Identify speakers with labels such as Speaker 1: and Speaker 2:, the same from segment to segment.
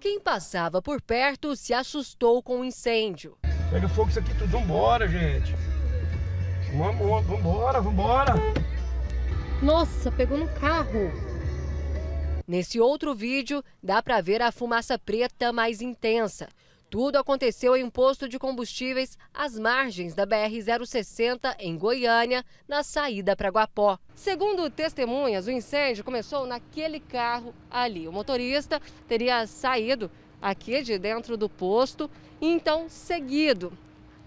Speaker 1: Quem passava por perto se assustou com o incêndio.
Speaker 2: Pega fogo isso aqui tudo, vambora, gente. Vamos, vambora, vambora.
Speaker 1: Nossa, pegou no carro. Nesse outro vídeo, dá para ver a fumaça preta mais intensa. Tudo aconteceu em um posto de combustíveis às margens da BR-060, em Goiânia, na saída para Guapó. Segundo testemunhas, o incêndio começou naquele carro ali. O motorista teria saído aqui de dentro do posto e então seguido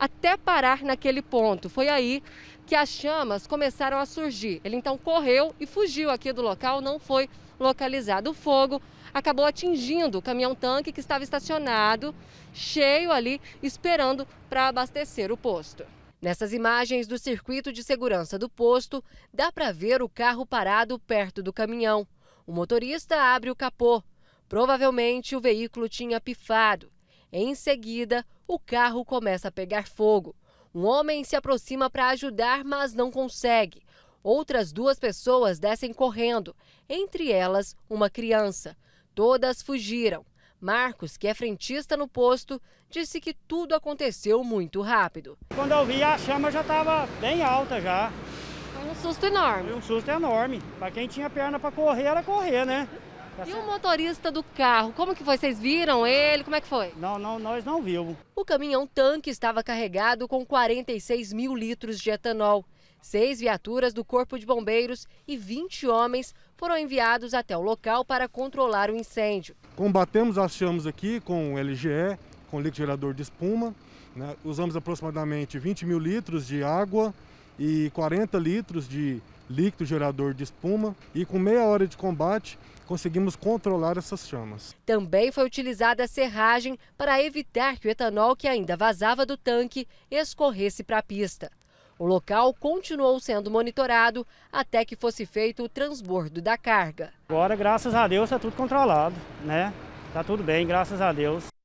Speaker 1: até parar naquele ponto. Foi aí que as chamas começaram a surgir. Ele então correu e fugiu aqui do local, não foi localizado. O fogo acabou atingindo o caminhão-tanque que estava estacionado, cheio ali, esperando para abastecer o posto. Nessas imagens do circuito de segurança do posto, dá para ver o carro parado perto do caminhão. O motorista abre o capô. Provavelmente o veículo tinha pifado em seguida, o carro começa a pegar fogo. Um homem se aproxima para ajudar, mas não consegue. Outras duas pessoas descem correndo, entre elas uma criança. Todas fugiram. Marcos, que é frentista no posto, disse que tudo aconteceu muito rápido. Quando eu vi, a chama já estava bem alta já. Foi um susto enorme. Foi um susto enorme. Para quem tinha perna para correr, era correr, né? Tá e o motorista do carro, como que foi? Vocês viram ele? Como é que foi? Não, não, nós não vimos. O caminhão tanque estava carregado com 46 mil litros de etanol. Seis viaturas do Corpo de Bombeiros e 20 homens foram enviados até o local para controlar o incêndio.
Speaker 2: Combatemos as chamas aqui com LGE, com líquido gerador de espuma. Né? Usamos aproximadamente 20 mil litros de água, e 40 litros de líquido gerador de espuma e com meia hora de combate conseguimos controlar essas chamas.
Speaker 1: Também foi utilizada a serragem para evitar que o etanol que ainda vazava do tanque escorresse para a pista. O local continuou sendo monitorado até que fosse feito o transbordo da carga.
Speaker 2: Agora, graças a Deus, está tudo controlado, né? Tá tudo bem, graças a Deus.